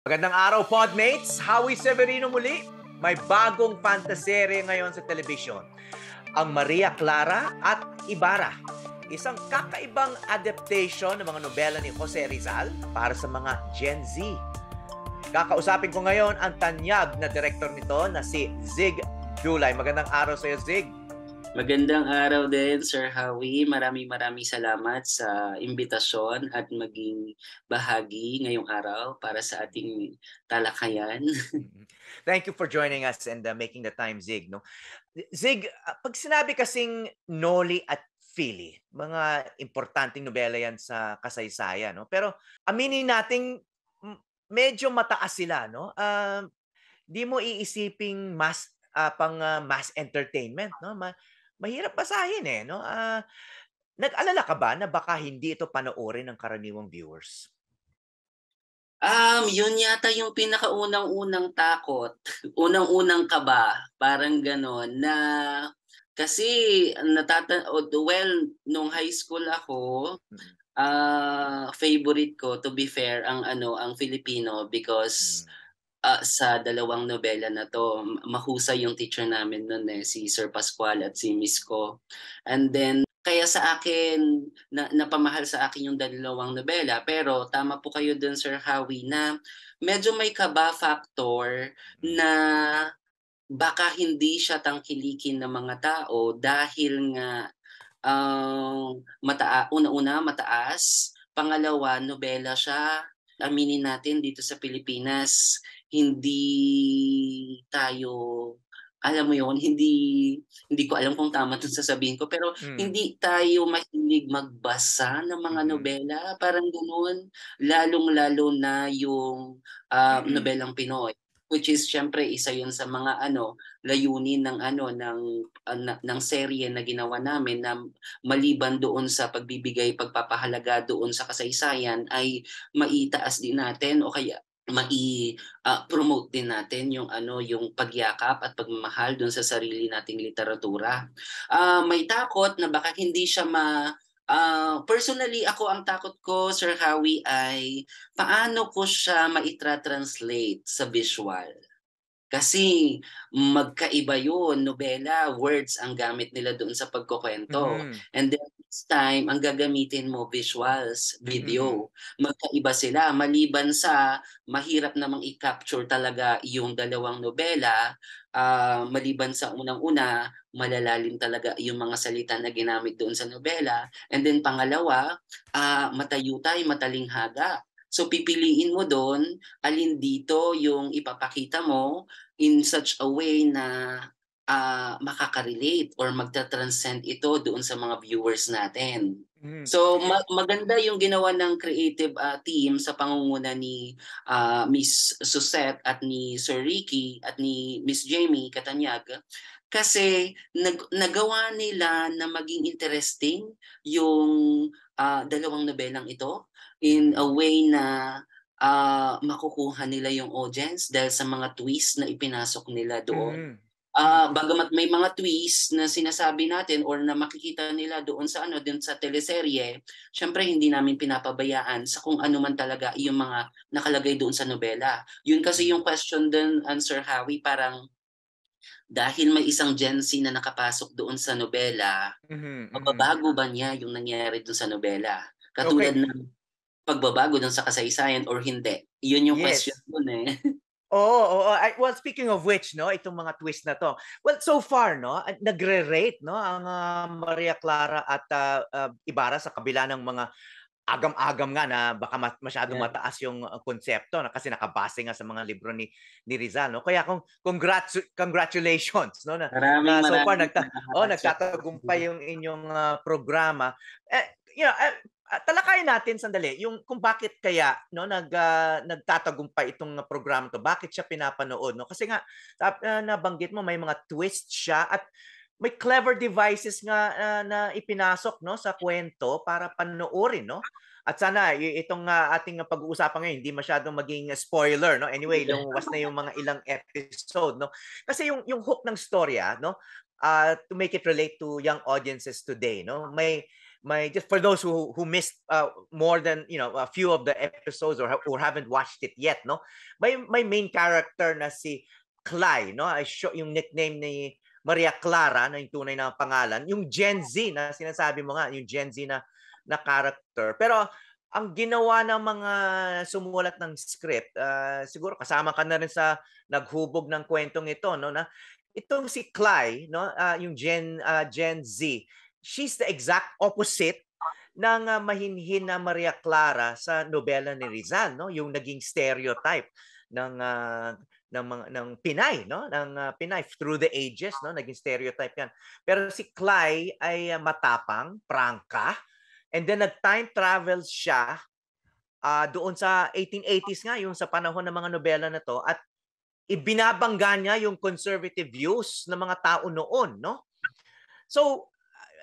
Magandang araw, Podmates! Howie Severino muli. May bagong fantaserye ngayon sa telebisyon. Ang Maria Clara at Ibarra. Isang kakaibang adaptation ng mga nobela ni Jose Rizal para sa mga Gen Z. Kakausapin ko ngayon ang tanyag na direktor nito na si Zig Dulay. Magandang araw sa iyo, Zig. Magandang araw din, Sir Howie. Maraming maraming salamat sa imbitasyon at maging bahagi ngayong araw para sa ating talakayan. Mm-hmm. Thank you for joining us and uh, making the time, Zig. No? Zig, uh, pag sinabi kasing Noli at Philly, mga importanteng nobela yan sa kasaysayan. No? Pero aminin nating medyo mataas sila. No? Uh, di mo iisiping mas uh, pang uh, mass entertainment no Ma- mahirap basahin eh, no? Uh, nag-alala ka ba na baka hindi ito panoorin ng karaniwang viewers? Um, yun yata yung pinakaunang-unang takot. Unang-unang kaba, parang gano'n na kasi natata well nung high school ako, mm uh, favorite ko to be fair ang ano ang Filipino because mm uh, sa dalawang nobela na to, mahusay yung teacher namin noon eh, si Sir Pascual at si Miss Ko. And then, kaya sa akin, na, napamahal sa akin yung dalawang nobela. Pero tama po kayo dun, Sir Howie, na medyo may kaba factor na baka hindi siya tangkilikin ng mga tao dahil nga uh, mataa una-una mataas, pangalawa nobela siya, aminin natin dito sa Pilipinas hindi tayo alam mo yon hindi hindi ko alam kung tama 'tong sasabihin ko pero hmm. hindi tayo mahilig magbasa ng mga hmm. nobela parang ganoon lalong-lalo na yung uh, hmm. nobelang Pinoy which is syempre isa yun sa mga ano layunin ng ano ng uh, na, ng serye na ginawa namin na maliban doon sa pagbibigay pagpapahalaga doon sa kasaysayan ay maitaas din natin o kaya mai-promote ah, uh, din natin yung ano yung pagyakap at pagmamahal doon sa sarili nating literatura. Uh, may takot na baka hindi siya ma Uh, personally, ako ang takot ko, Sir Howie, ay paano ko siya maitra-translate sa visual. Kasi magkaiba yun, nobela, words ang gamit nila doon sa pagkukwento. Mm-hmm. And then next time, ang gagamitin mo visuals, video. Mm-hmm. Magkaiba sila. Maliban sa mahirap namang i-capture talaga yung dalawang nobela, uh, maliban sa unang-una, malalalim talaga yung mga salita na ginamit doon sa nobela. And then pangalawa, uh, ah, matayutay, matalinghaga. So pipiliin mo doon alin dito yung ipapakita mo in such a way na uh, makaka-relate or magta-transcend ito doon sa mga viewers natin. Mm-hmm. So ma- maganda yung ginawa ng creative uh, team sa pangunguna ni uh, Miss Susette at ni Sir Ricky at ni Miss Jamie Katanyag kasi nag- nagawa nila na maging interesting yung uh, dalawang nobelang ito in a way na uh, makukuha nila yung audience dahil sa mga twist na ipinasok nila doon. Mm-hmm uh, bagamat may mga twist na sinasabi natin or na makikita nila doon sa ano, doon sa teleserye, syempre hindi namin pinapabayaan sa kung ano man talaga yung mga nakalagay doon sa nobela. Yun kasi yung question din, Answer ah, Howie, parang dahil may isang Gen Z na nakapasok doon sa nobela, mm-hmm, mm-hmm. mababago ba niya yung nangyari doon sa nobela? Katulad okay. ng pagbabago doon sa kasaysayan or hindi. Yun yung yes. question doon eh. Oh, oh, oh, Well, speaking of which, no, itong mga twist na to. Well, so far, no, nagre-rate, no, ang uh, Maria Clara at uh, uh, Ibarra sa kabila ng mga agam-agam nga na baka masyado yeah. mataas yung konsepto na kasi nakabase nga sa mga libro ni ni Rizal no kaya kung congrats congratulations no na, maraming, na so far nagta oh nagtatagumpay yung inyong uh, programa eh, you know, uh, uh, ah, talakayin natin sandali yung kung bakit kaya no nag uh, nagtatagumpay itong ah, program to bakit siya pinapanood no kasi nga uh, nabanggit mo may mga twist siya at may clever devices nga uh, na ipinasok no sa kwento para panoorin no at sana itong uh, ating pag-uusapan ngayon hindi masyadong maging spoiler no anyway lumabas na yung mga ilang episode no kasi yung yung hook ng storya no uh, to make it relate to young audiences today. No, may my just for those who who missed uh, more than you know a few of the episodes or or haven't watched it yet no my my main character na si Clay no I show yung nickname ni Maria Clara na yung tunay na pangalan yung Gen Z na sinasabi mo nga yung Gen Z na na character pero ang ginawa ng mga sumulat ng script uh, siguro kasama ka na rin sa naghubog ng kwentong ito no na itong si Clay, no, uh, yung Gen uh, Gen Z, she's the exact opposite ng uh, mahinhin na Maria Clara sa nobela ni Rizal, no, yung naging stereotype ng uh, ng mga ng Pinay, no, ng uh, Pinay through the ages, no, naging stereotype 'yan. Pero si Clay ay uh, matapang, prangka, and then nag-time travel siya uh, doon sa 1880s nga, yung sa panahon ng mga nobela na to at ibinabangga niya yung conservative views ng mga tao noon, no? So,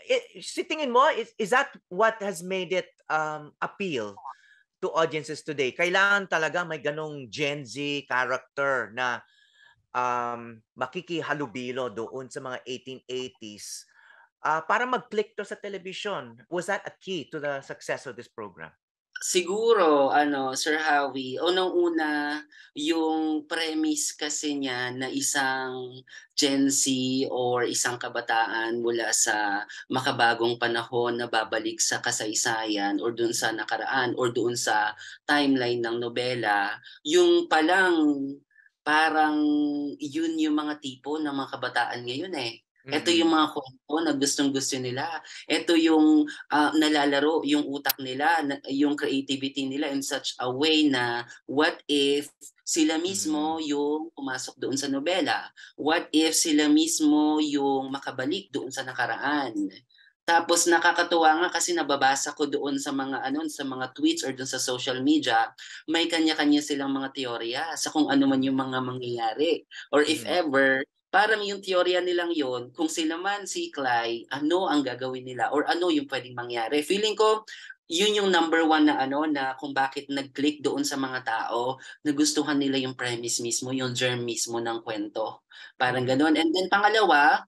it, eh, sitingin mo, is, is that what has made it um, appeal to audiences today? Kailangan talaga may ganong Gen Z character na um, makikihalubilo doon sa mga 1880s uh, ah, para mag-click to sa television. Was that a key to the success of this program? Siguro, ano, Sir Howie, unang-una, yung premise kasi niya na isang Gen Z or isang kabataan mula sa makabagong panahon na babalik sa kasaysayan or doon sa nakaraan or doon sa timeline ng nobela, yung palang parang yun yung mga tipo ng mga kabataan ngayon eh ito mm. yung mga kwento na gustong gusto nila. Ito yung uh, nalalaro yung utak nila, na, yung creativity nila in such a way na what if sila mismo mm. yung pumasok doon sa nobela? What if sila mismo yung makabalik doon sa nakaraan? Tapos nakakatuwa nga kasi nababasa ko doon sa mga ano sa mga tweets or doon sa social media, may kanya-kanya silang mga teorya sa kung ano man yung mga mangyayari. Or if mm. ever parang yung teorya nilang yon kung sila man si Clay, ano ang gagawin nila or ano yung pwedeng mangyari. Feeling ko, yun yung number one na ano na kung bakit nag-click doon sa mga tao na gustuhan nila yung premise mismo yung germ mismo ng kwento parang mm. ganoon and then pangalawa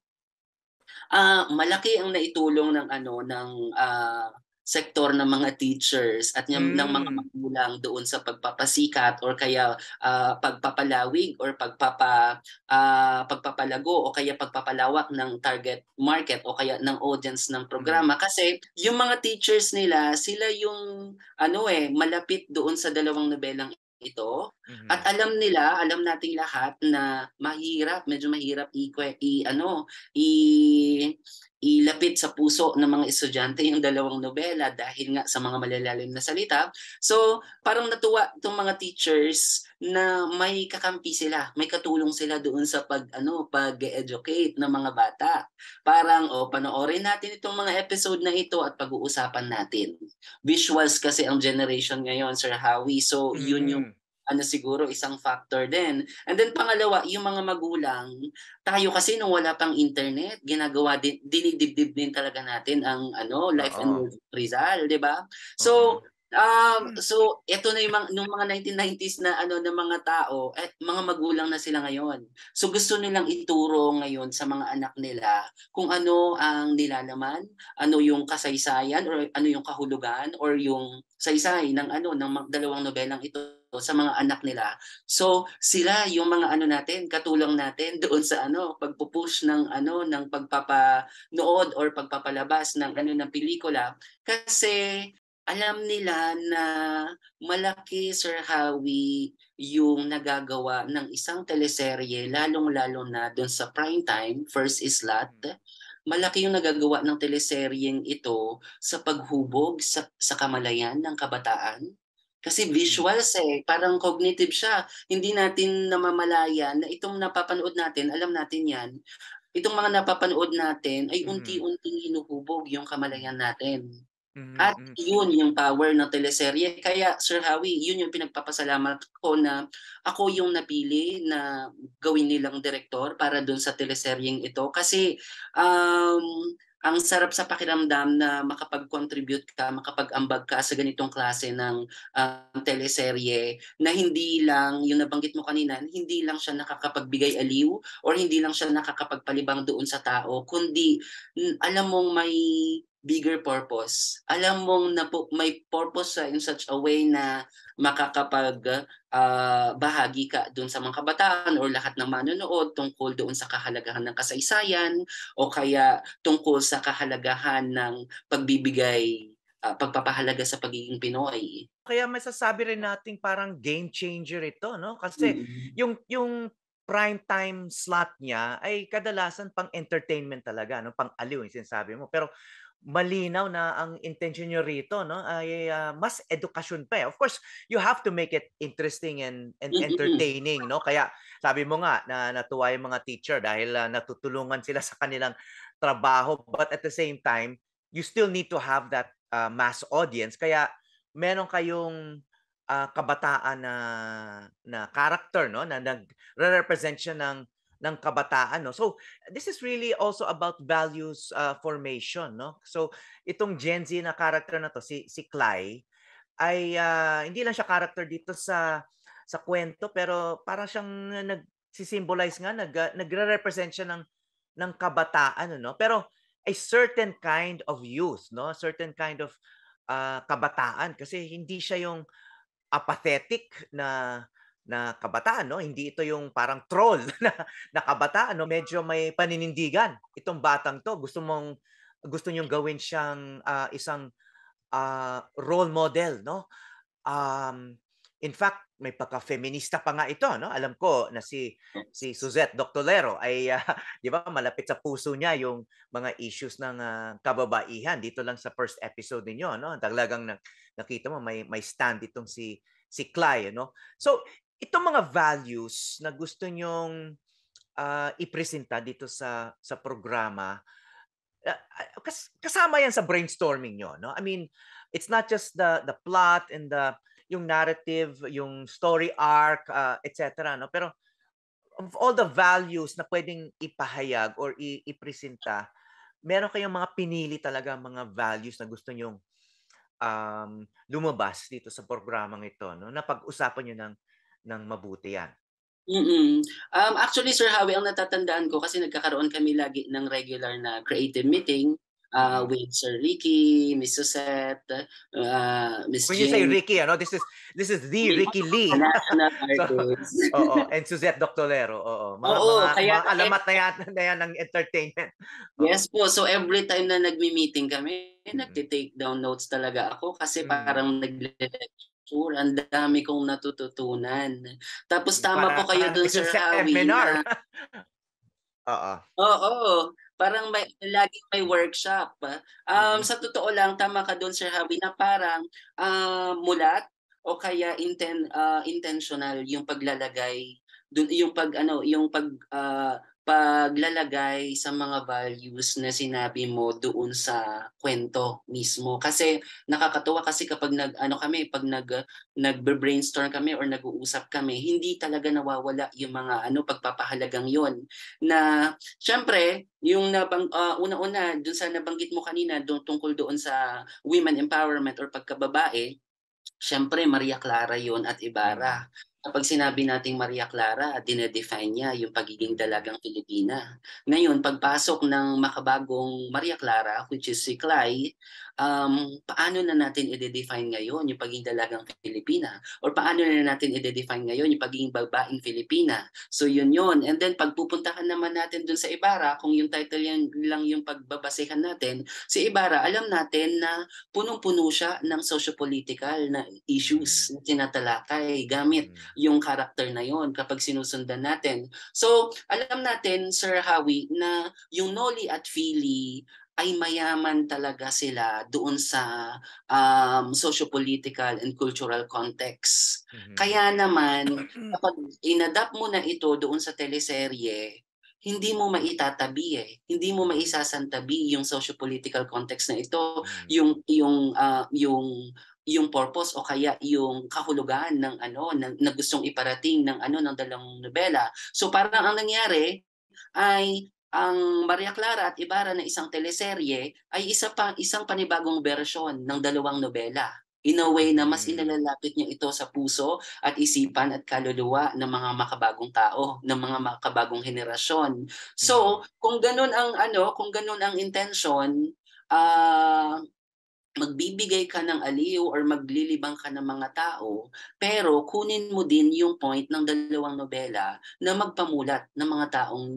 uh, malaki ang naitulong ng ano ng uh, sektor ng mga teachers at ng, mm. ng mga hmm. magulang doon sa pagpapasikat or kaya uh, pagpapalawig or pagpapa uh, pagpapalago o kaya pagpapalawak ng target market o kaya ng audience ng programa mm. kasi yung mga teachers nila sila yung ano eh malapit doon sa dalawang nobelang ito mm-hmm. at alam nila alam nating lahat na mahirap medyo mahirap i, i ano i ilapit sa puso ng mga estudyante yung dalawang nobela dahil nga sa mga malalalim na salita. So, parang natuwa itong mga teachers na may kakampi sila, may katulong sila doon sa pag ano, pag-educate ng mga bata. Parang oh, panoorin natin itong mga episode na ito at pag-uusapan natin. Visuals kasi ang generation ngayon, Sir Howie. So, mm-hmm. yun yung mm ano siguro isang factor din. And then pangalawa, yung mga magulang, tayo kasi nung wala pang internet, ginagawa din dinidibdib din talaga natin ang ano, life Uh-oh. and work Rizal, 'di ba? So Um, hmm. so ito na yung mga, nung mga 1990s na ano ng mga tao, at eh, mga magulang na sila ngayon. So gusto nilang ituro ngayon sa mga anak nila kung ano ang nilalaman, ano yung kasaysayan or ano yung kahulugan or yung saysay ng ano ng dalawang nobelang ito sa mga anak nila. So sila yung mga ano natin, katulang natin doon sa ano, pagpupush ng ano ng pagpapanood or pagpapalabas ng ano ng pelikula kasi alam nila na malaki Sir Howie yung nagagawa ng isang teleserye lalong-lalo na doon sa prime time, first slot. Hmm. Malaki yung nagagawa ng teleseryeng ito sa paghubog sa, sa kamalayan ng kabataan kasi visuals eh, parang cognitive siya. Hindi natin namamalayan na itong napapanood natin, alam natin yan, itong mga napapanood natin ay mm-hmm. unti-unting hinuhubog yung kamalayan natin. Mm-hmm, At mm-hmm. yun yung power ng teleserye. Kaya Sir Hawi, yun yung pinagpapasalamat ko na ako yung napili na gawin nilang direktor para doon sa teleseryeng ito. Kasi um, ang sarap sa pakiramdam na makapag-contribute ka, makapag-ambag ka sa ganitong klase ng uh, teleserye na hindi lang, yung nabanggit mo kanina, hindi lang siya nakakapagbigay aliw or hindi lang siya nakakapagpalibang doon sa tao, kundi alam mong may bigger purpose. Alam mong na po, may purpose sa in such a way na makakapag uh, bahagi ka doon sa mga kabataan or lahat ng manonood tungkol doon sa kahalagahan ng kasaysayan o kaya tungkol sa kahalagahan ng pagbibigay uh, pagpapahalaga sa pagiging Pinoy. Kaya masasabi rin nating parang game changer ito, no? Kasi mm-hmm. yung yung prime time slot niya ay kadalasan pang entertainment talaga, no? Pang aliw yung sinasabi mo. Pero malinaw na ang intention nyo rito no ay uh, mas edukasyon pa eh. of course you have to make it interesting and and entertaining no kaya sabi mo nga na natuwa yung mga teacher dahil uh, natutulungan sila sa kanilang trabaho but at the same time you still need to have that uh, mass audience kaya meron kayong uh, kabataan na na character no na nagre-represent siya ng ng kabataan no so this is really also about values uh, formation no so itong Gen Z na character na to si si Clay ay uh, hindi lang siya character dito sa sa kwento pero para siyang nag-symbolize nga nag, uh, nagre-represent siya ng ng kabataan no pero a certain kind of youth no a certain kind of uh, kabataan kasi hindi siya yung apathetic na na kabataan, no? Hindi ito yung parang troll na, na kabataan, no? Medyo may paninindigan itong batang to. Gusto mong gusto niyong gawin siyang uh, isang uh, role model, no? Um, in fact, may pagka-feminista pa nga ito, no? Alam ko na si si Suzette Doctolero ay uh, 'di ba malapit sa puso niya yung mga issues ng uh, kababaihan dito lang sa first episode niyo, no? Talagang nakita mo may may stand itong si si Clay, no? So, itong mga values na gusto nyong uh, ipresenta dito sa sa programa ah, ah, kas, kasama yan sa brainstorming nyo no i mean it's not just the the plot and the yung narrative yung story arc uh, etc no pero of all the values na pwedeng ipahayag or i- ipresenta meron kayong mga pinili talaga mga values na gusto nyong um, lumabas dito sa programang ito no na pag usapan niyo ng ng mabuti yan. Mm-mm. Um, actually, Sir Howie, ang natatandaan ko kasi nagkakaroon kami lagi ng regular na creative meeting uh, with Sir Ricky, Miss Susette, uh, Miss When Jane. you say Ricky, ano, this is this is the Ricky Lee. Na, so, oh, and Suzette Doctolero. Oo, oh, mga, oo, mga, kaya, mga eh alamat na yan, na yan ng entertainment. Oo. Yes po. So every time na nagmi-meeting kami, mm-hmm. nagte-take down notes talaga ako kasi mm-hmm. parang nagle school. Ang dami kong natututunan. Tapos mm, tama Para, po kayo doon Sir Awi. Seminar. Oo. Oo. Parang may, laging may workshop. Um, mm-hmm. Sa totoo lang, tama ka doon, Sir Habi, na parang uh, mulat o kaya inten, uh, intentional yung paglalagay dun yung pag ano yung pag uh, paglalagay sa mga values na sinabi mo doon sa kwento mismo kasi nakakatuwa kasi kapag nag ano kami pag nag nagbe-brainstorm kami or nag-uusap kami hindi talaga nawawala yung mga ano pagpapahalagang yon na syempre yung nabang uh, una-una doon sa nabanggit mo kanina doon tungkol doon sa women empowerment or pagkababae Siyempre, Maria Clara yon at Ibarra. Kapag sinabi nating Maria Clara, dinedefine niya yung pagiging dalagang Pilipina. Ngayon, pagpasok ng makabagong Maria Clara, which is si Clay, um, paano na natin i-define ngayon yung pagiging dalagang Pilipina? Or paano na natin i-define ngayon yung pagiging babaeng Pilipina? So yun yun. And then pagpupuntahan naman natin dun sa Ibarra, kung yung title yan lang yung pagbabasehan natin, si Ibarra, alam natin na punong-puno siya ng sociopolitical na issues mm. na tinatalakay gamit mm. yung character na yun kapag sinusundan natin. So alam natin, Sir Hawi, na yung Noli at Philly ay mayaman talaga sila doon sa um, socio-political and cultural context. Mm-hmm. Kaya naman, mm-hmm. kapag inadapt mo na ito doon sa teleserye, hindi mo maitatabi eh. Hindi mo maisasantabi yung socio-political context na ito, mm-hmm. yung yung uh, yung yung purpose o kaya yung kahulugan ng ano ng, na gustong iparating ng ano ng dalang nobela. So parang ang nangyari ay ang Maria Clara at Ibarra na isang teleserye ay isa pa isang panibagong bersyon ng dalawang nobela. In a way na mas mm. inalalapit niya ito sa puso at isipan at kaluluwa ng mga makabagong tao, ng mga makabagong henerasyon. So, mm. kung ganun ang ano, kung ganun ang intention, uh, ah, magbibigay ka ng aliw or maglilibang ka ng mga tao, pero kunin mo din yung point ng dalawang nobela na magpamulat ng mga taong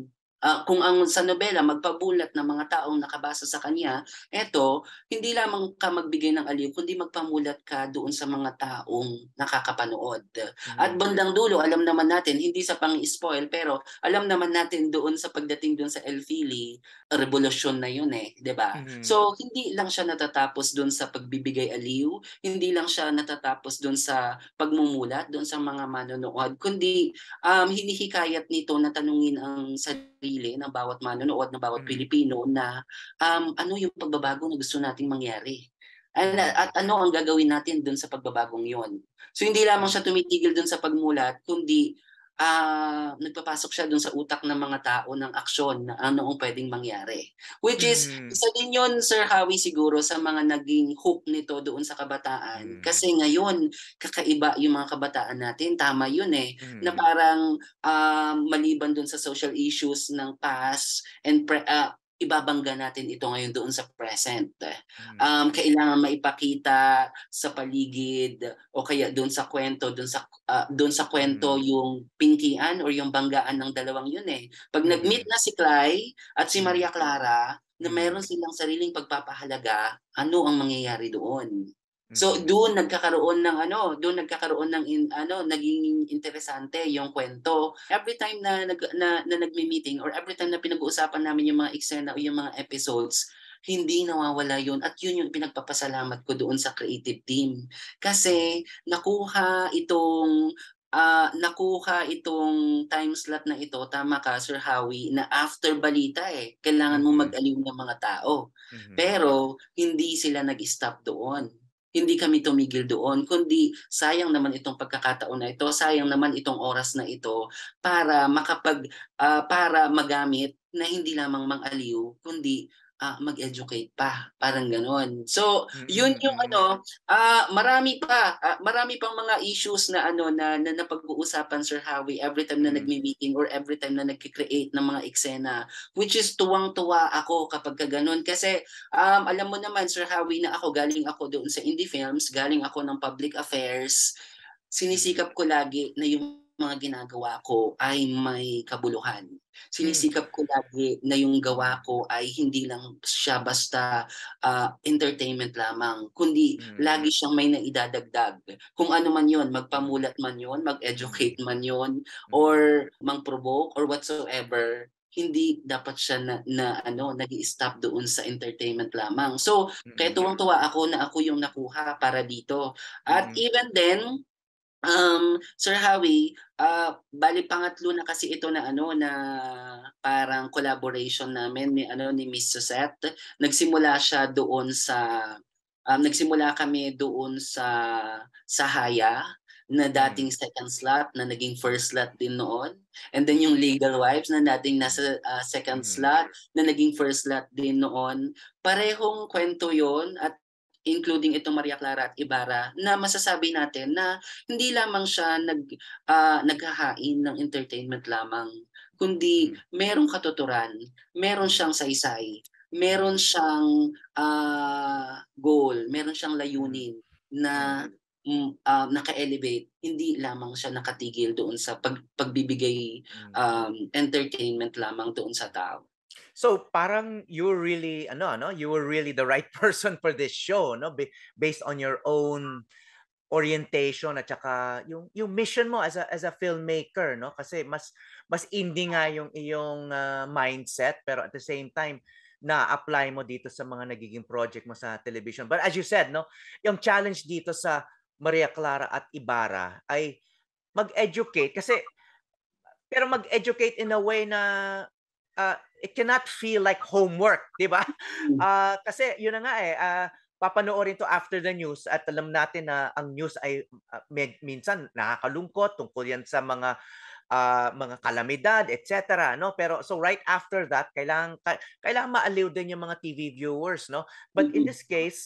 uh, kung ang sa nobela magpabulat ng mga taong nakabasa sa kanya, eto, hindi lamang ka magbigay ng aliw, kundi magpamulat ka doon sa mga taong nakakapanood. Mm-hmm. At bandang dulo, alam naman natin, hindi sa pang-spoil, pero alam naman natin doon sa pagdating doon sa El Fili, revolusyon na yun eh, 'di ba? Mm-hmm. So hindi lang siya natatapos doon sa pagbibigay aliw, hindi lang siya natatapos doon sa pagmumulat doon sa mga manonood, kundi um hinihikayat nito na tanungin ang sa sarili ng bawat manonood, ng bawat mm. Pilipino na um, ano yung pagbabago na gusto nating mangyari. And, mm. at ano ang gagawin natin dun sa pagbabagong yon. So hindi lamang siya tumitigil dun sa pagmulat, kundi uh, nagpapasok siya dun sa utak ng mga tao ng aksyon na ano ang pwedeng mangyari. Which is, mm. isa din yun, Sir Howie, siguro sa mga naging hook nito doon sa kabataan. Mm. Kasi ngayon, kakaiba yung mga kabataan natin. Tama yun eh. Mm. Na parang uh, maliban doon sa social issues ng past and pre- uh, ibabangga natin ito ngayon doon sa present. Hmm. Um, kailangan maipakita sa paligid o kaya doon sa kwento, doon sa uh, doon sa kwento mm. yung pinkian or yung banggaan ng dalawang yun eh. Pag hmm. nag-meet na si Clay at si Maria hmm. Clara na meron silang sariling pagpapahalaga, ano ang mangyayari doon? So mm. doon nagkakaroon ng ano, doon nagkakaroon ng in, ano, naging interesante yung kwento. Every time na nag na, na nagme-meeting or every time na pinag-uusapan namin yung mga eksena o yung mga episodes, hindi nawawala yun. At yun yung pinagpapasalamat ko doon sa creative team. Kasi nakuha itong uh, nakuha itong time slot na ito, tama ka Sir Howie, na after balita eh, kailangan mo mm-hmm. mag-aliw ng mga tao. Mm-hmm. Pero hindi sila nag-stop doon hindi kami tumigil doon, kundi sayang naman itong pagkakataon na ito, sayang naman itong oras na ito para makapag uh, para magamit na hindi lamang mang-aliw kundi uh, mag-educate pa. Parang ganun. So, yun yung ano, uh, marami pa, uh, marami pang mga issues na ano na, na napag-uusapan Sir Howie every time na mm. nagmi-meeting or every time na nagki-create ng mga eksena which is tuwang-tuwa ako kapag ka ganun kasi um, alam mo naman Sir Howie na ako galing ako doon sa indie films, galing ako ng public affairs. Sinisikap ko lagi na yung mga ginagawa ko ay may kabuluhan. Hmm. Sinisikap ko lagi na yung gawa ko ay hindi lang siya basta uh, entertainment lamang, kundi mm. lagi hmm. siyang may naidadagdag. Kung ano man yon, magpamulat man yon, mag-educate hmm. man yon, or mang-provoke or whatsoever, hindi dapat siya na, na ano nag stop doon sa entertainment lamang. So, kaya tuwang-tuwa ako na ako yung nakuha para dito. At mm-hmm. even then, Um, Sir Howie, uh, ah, bali pangatlo na kasi ito na ano na parang collaboration namin ni ano ni Miss Suzette. Nagsimula siya doon sa um, nagsimula kami doon sa sa Haya na mm. dating second slot na naging first slot din noon. And then yung Legal Wives na dating nasa uh, second mm. slot na naging first slot din noon. Parehong kwento yon at including itong Maria Clara at Ibarra, na masasabi natin na hindi lamang siya nag, uh, naghahain ng entertainment lamang, kundi hmm. merong katuturan, meron siyang saysay, meron siyang uh, goal, meron siyang layunin na uh, naka-elevate, hindi lamang siya nakatigil doon sa pag, pagbibigay hmm. um, entertainment lamang doon sa tao. So parang you were really ano ano you were really the right person for this show no Be- based on your own orientation at saka yung yung mission mo as a as a filmmaker no kasi mas mas indie nga yung iyong uh, mindset pero at the same time na-apply mo dito sa mga nagiging project mo sa television. But as you said, no, yung challenge dito sa Maria Clara at Ibarra ay mag-educate kasi pero mag-educate in a way na uh, it cannot feel like homework, di ba? Uh, kasi yun na nga eh, uh, papanoorin to after the news at alam natin na ang news ay uh, med- minsan nakakalungkot tungkol yan sa mga uh, mga kalamidad, etc. No? Pero so right after that, kailangan kailangan maaliw din yung mga TV viewers, no? But in this case,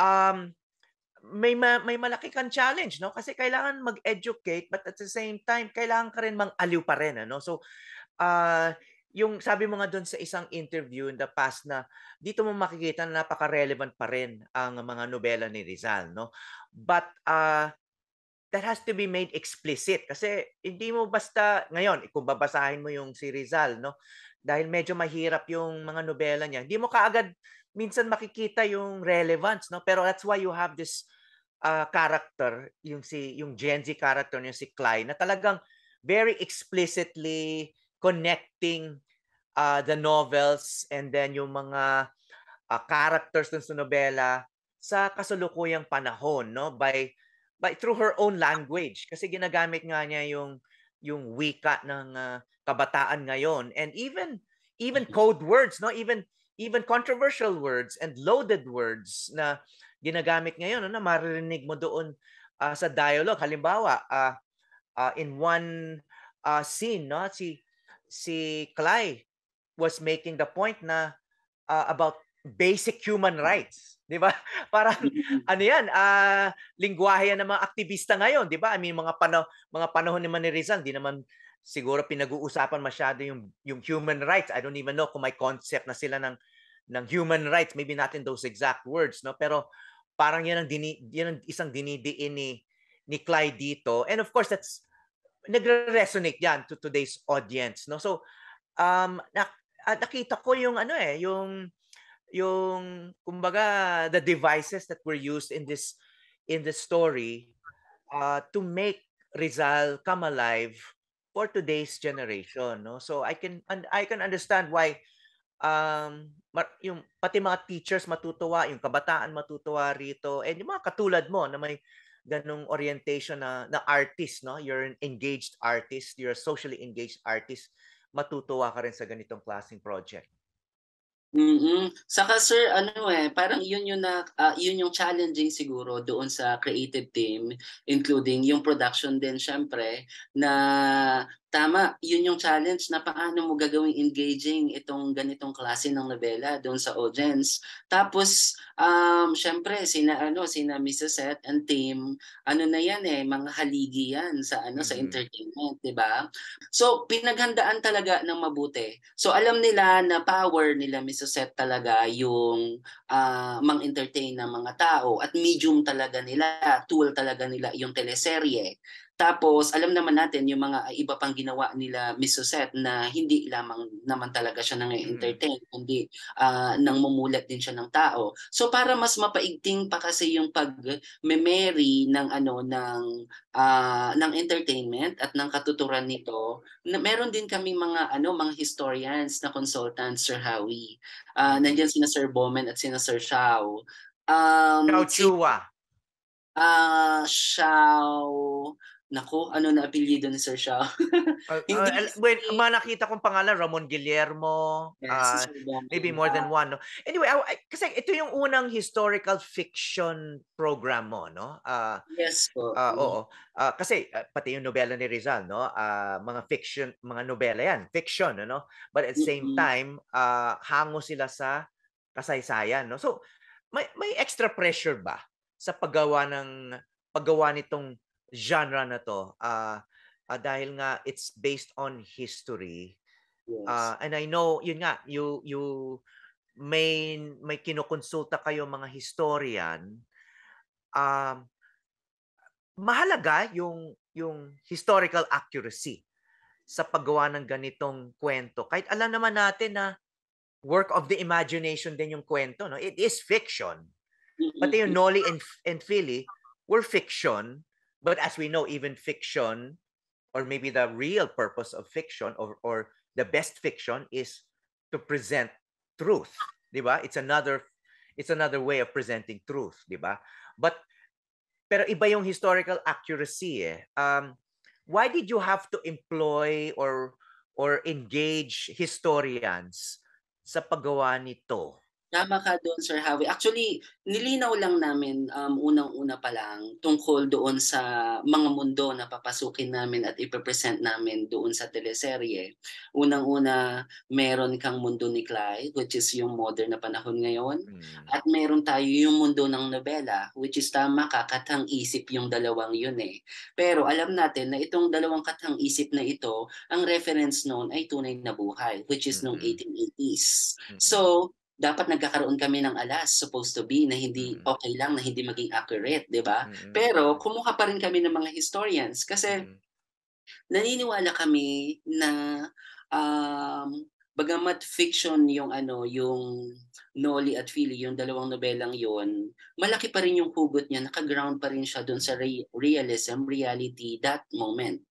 um may ma- may malaki kang challenge, no? Kasi kailangan mag-educate but at the same time, kailangan ka rin mang-aliw pa rin, ano? So uh yung sabi mo nga doon sa isang interview in the past na dito mo makikita na napaka-relevant pa rin ang mga nobela ni Rizal, no? But uh, that has to be made explicit kasi hindi mo basta ngayon kung babasahin mo yung si Rizal, no? Dahil medyo mahirap yung mga nobela niya. Hindi mo kaagad minsan makikita yung relevance, no? Pero that's why you have this uh, character, yung si yung Gen Z character niya si Klein na talagang very explicitly connecting uh, the novels and then yung mga uh, characters dun sa nobela sa kasalukuyang panahon no by by through her own language kasi ginagamit nga niya yung yung wika ng uh, kabataan ngayon and even even code words no even even controversial words and loaded words na ginagamit ngayon no, na maririnig mo doon uh, sa dialogue halimbawa uh, uh, in one uh, scene no si si Clay was making the point na uh, about basic human rights, 'di ba? Parang ano 'yan, uh, ah, lingguwahe ng mga aktivista ngayon, 'di ba? I mean, mga pano mga panahon naman ni Rizal, di naman siguro pinag-uusapan masyado yung yung human rights. I don't even know kung may concept na sila ng ng human rights, maybe not in those exact words, no? Pero parang 'yan ang dini, 'yan ang isang dinidiin ni ni Clyde dito. And of course, that's nagre-resonate 'yan to today's audience, no? So um na, ah, nakita ko yung ano eh, yung yung kumbaga the devices that were used in this in the story uh, to make Rizal come alive for today's generation, no? So I can and I can understand why um yung pati mga teachers matutuwa, yung kabataan matutuwa rito, and yung mga katulad mo na may ganong orientation na, na artist, no? You're an engaged artist, you're a socially engaged artist, matutuwa ka rin sa ganitong klaseng project. Mm-hmm. Saka sir, ano eh, parang yun yung, na, uh, yun yung challenging siguro doon sa creative team, including yung production din syempre, na tama, yun yung challenge na paano mo gagawing engaging itong ganitong klase ng novela doon sa audience. Tapos, um, syempre, sina, ano, sina Mrs. Seth and team, ano na yan eh, mga haligi yan sa, ano, mm-hmm. sa entertainment, di ba? So, pinaghandaan talaga ng mabuti. So, alam nila na power nila Mrs. Seth talaga yung uh, mang-entertain ng mga tao at medium talaga nila, tool talaga nila yung teleserye. Tapos, alam naman natin yung mga iba pang ginawa nila Miss Suzette na hindi lamang naman talaga siya nang entertain mm. kundi uh, ah, nang mumulat din siya ng tao. So para mas mapaigting pa kasi yung pag-memory ng ano ng uh, ng entertainment at ng katuturan nito, na, meron din kaming mga ano mga historians na consultants Sir Howie. Uh, nandiyan sina Sir Bowman at sina Sir Shao. Um, Shao Chua. Uh, Shao Nako, ano na apelyido ni Sir Shaw? uh, uh, when well, nakita kong pangalan, Ramon Guillermo, yes, uh, maybe more than one. No? Anyway, I, I, kasi ito yung unang historical fiction program mo, no? Uh, yes po. Uh, mm. oo. Uh, kasi uh, pati yung nobela ni Rizal, no? Uh, mga fiction, mga nobela yan, fiction, no? But at the same mm-hmm. time, uh, hango sila sa kasaysayan, no? So, may, may extra pressure ba sa paggawa ng paggawa nitong genre na to uh, uh dahil nga it's based on history yes. uh, and I know yun nga you you may may kinokonsulta kayo mga historian um mahalaga yung yung historical accuracy sa paggawa ng ganitong kwento. Kahit alam naman natin na work of the imagination din yung kwento, no? It is fiction. Pati yung Nolly and, and Philly were fiction but as we know even fiction or maybe the real purpose of fiction or, or the best fiction is to present truth diba it's another it's another way of presenting truth diba but pero iba yung historical accuracy eh. um why did you have to employ or or engage historians sa paggawa nito Tama ka doon, Sir Hawi. Actually, nilinaw lang namin um, unang-una pa lang tungkol doon sa mga mundo na papasukin namin at ipipresent namin doon sa teleserye. Unang-una, meron kang mundo ni Clyde, which is yung modern na panahon ngayon. Mm. At meron tayo yung mundo ng nobela, which is tama ka, katang isip yung dalawang yun eh. Pero alam natin na itong dalawang katang isip na ito, ang reference noon ay tunay na buhay, which is mm-hmm. noong 1880s. Mm-hmm. So, dapat nagkakaroon kami ng alas supposed to be na hindi mm-hmm. okay lang na hindi maging accurate, 'di ba? Mm-hmm. Pero kumuha pa rin kami ng mga historians kasi mm-hmm. naniniwala kami na um bagamat fiction yung ano, yung Noli at Philly, yung dalawang nobelang yon, malaki pa rin yung hugot niya, nakaground pa rin siya doon sa re- realism, reality, that moment.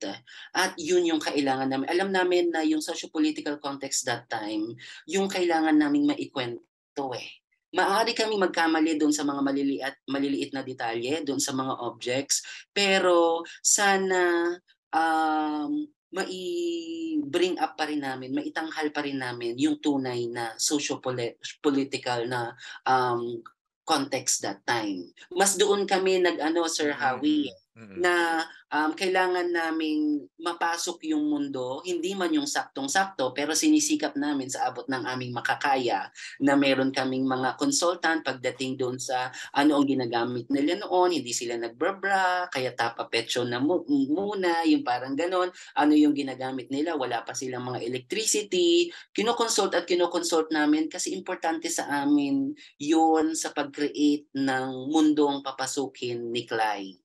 At yun yung kailangan namin. Alam namin na yung socio-political context that time, yung kailangan naming maikwento eh. Maaari kami magkamali doon sa mga maliliit, maliliit na detalye, doon sa mga objects, pero sana um, mai-bring up pa rin namin, maitanghal pa rin namin yung tunay na socio-political na um, context that time. Mas doon kami nag-ano, Sir Howie, mm-hmm na um, kailangan naming mapasok yung mundo, hindi man yung saktong-sakto, pero sinisikap namin sa abot ng aming makakaya na meron kaming mga consultant pagdating doon sa ano ang ginagamit nila noon, hindi sila nagbabra, kaya tapa petso na mu- muna, yung parang ganon, ano yung ginagamit nila, wala pa silang mga electricity, kinoconsult at kinoconsult namin kasi importante sa amin yun sa pag-create ng mundong papasukin ni Clay.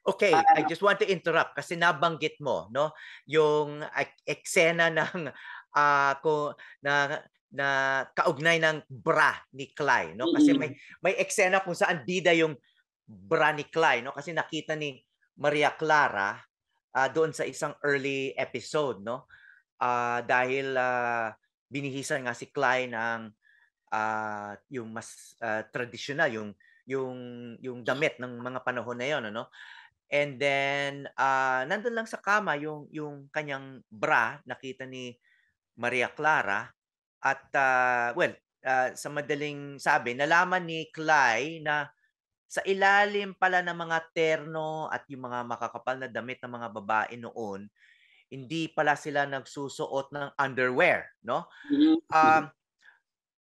Okay, I just want to interrupt kasi nabanggit mo no yung eksena ng uh, ko na na kaugnay ng bra ni Clay no kasi may may eksena kung saan bida yung bra ni Clay no kasi nakita ni Maria Clara uh, doon sa isang early episode no uh, dahil uh, binihisan nga si Clay ng uh, yung mas uh, traditional yung yung yung damit ng mga panahon na yon no? And then, uh, nandun lang sa kama yung, yung kanyang bra, nakita ni Maria Clara. At, uh, well, uh, sa madaling sabi, nalaman ni Clay na sa ilalim pala ng mga terno at yung mga makakapal na damit ng mga babae noon, hindi pala sila nagsusuot ng underwear, no? Mm-hmm. Um,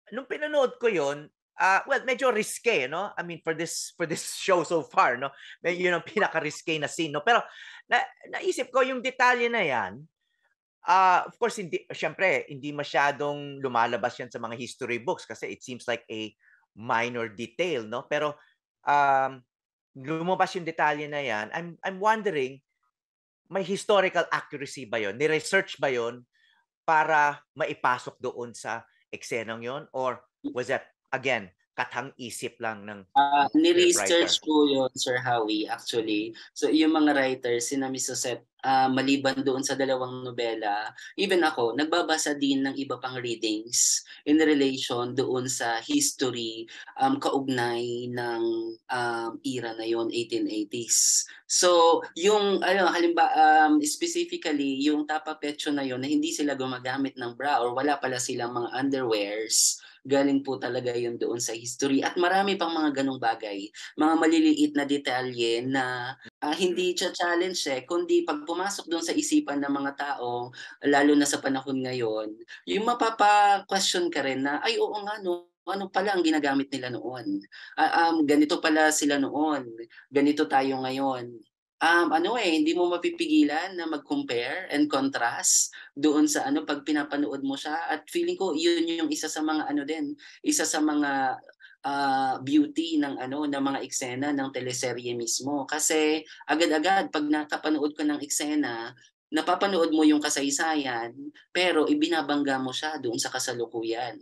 nung pinanood ko yon uh, well, medyo risque, no? I mean, for this for this show so far, no? May, yun ang pinaka-risque na scene, no? Pero na, naisip ko yung detalye na yan, uh, of course, hindi, syempre, hindi masyadong lumalabas yan sa mga history books kasi it seems like a minor detail, no? Pero um, lumabas yung detalye na yan. I'm, I'm wondering, may historical accuracy ba yon? Ni-research ba yon para maipasok doon sa eksenong yon? Or was that again, katang isip lang ng uh, ah, ni-research ko yun, Sir Howie, actually. So, yung mga writers, si Namisoset, uh, ah, maliban doon sa dalawang nobela, even ako, nagbabasa din ng iba pang readings in relation doon sa history um, kaugnay ng um, era na yon 1880s. So, yung, ano, halimbawa, um, specifically, yung tapa pecho na yon na hindi sila gumagamit ng bra or wala pala silang mga underwears, galing po talaga yun doon sa history. At marami pang mga ganong bagay, mga maliliit na detalye na uh, hindi cha-challenge eh, kundi pag pumasok doon sa isipan ng mga tao, lalo na sa panahon ngayon, yung mapapa-question ka rin na, ay oo nga no, ano pala ang ginagamit nila noon. Uh, um, ganito pala sila noon. Ganito tayo ngayon um, ano eh, hindi mo mapipigilan na mag-compare and contrast doon sa ano pag pinapanood mo siya at feeling ko yun yung isa sa mga ano din, isa sa mga uh, beauty ng ano ng mga eksena ng teleserye mismo kasi agad-agad pag nakapanood ka ng eksena napapanood mo yung kasaysayan pero ibinabangga mo siya doon sa kasalukuyan